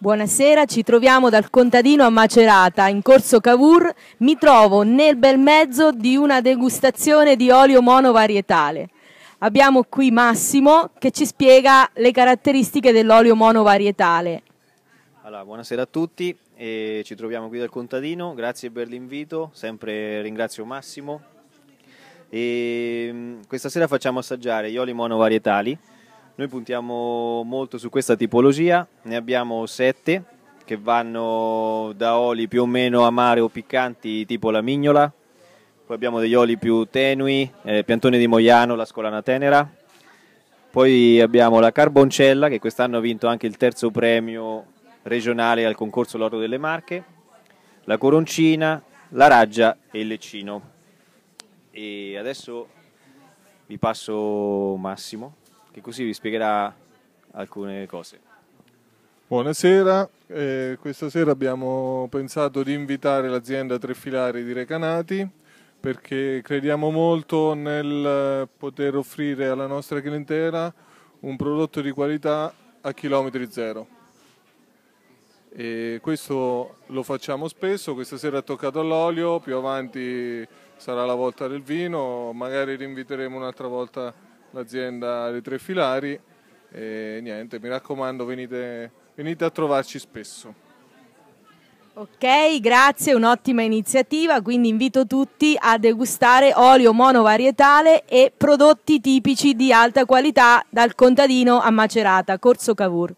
Buonasera, ci troviamo dal contadino a Macerata, in corso Cavour. Mi trovo nel bel mezzo di una degustazione di olio monovarietale. Abbiamo qui Massimo che ci spiega le caratteristiche dell'olio monovarietale. Allora, buonasera a tutti, e ci troviamo qui dal contadino, grazie per l'invito, sempre ringrazio Massimo. E ehm, questa sera facciamo assaggiare gli oli monovarietali noi puntiamo molto su questa tipologia, ne abbiamo sette che vanno da oli più o meno amare o piccanti tipo la mignola, poi abbiamo degli oli più tenui, eh, piantone di Moiano, la scolana tenera, poi abbiamo la Carboncella che quest'anno ha vinto anche il terzo premio regionale al concorso L'Oro delle Marche, la Coroncina, la Raggia e il Leccino. E adesso vi passo Massimo che così vi spiegherà alcune cose. Buonasera, eh, questa sera abbiamo pensato di invitare l'azienda Trefilari di Recanati perché crediamo molto nel poter offrire alla nostra clientela un prodotto di qualità a chilometri zero. E questo lo facciamo spesso, questa sera è toccato all'olio, più avanti sarà la volta del vino, magari rinviteremo un'altra volta l'azienda dei Tre Filari e niente, mi raccomando venite, venite a trovarci spesso. Ok, grazie, un'ottima iniziativa, quindi invito tutti a degustare olio monovarietale e prodotti tipici di alta qualità dal contadino a Macerata, Corso Cavour.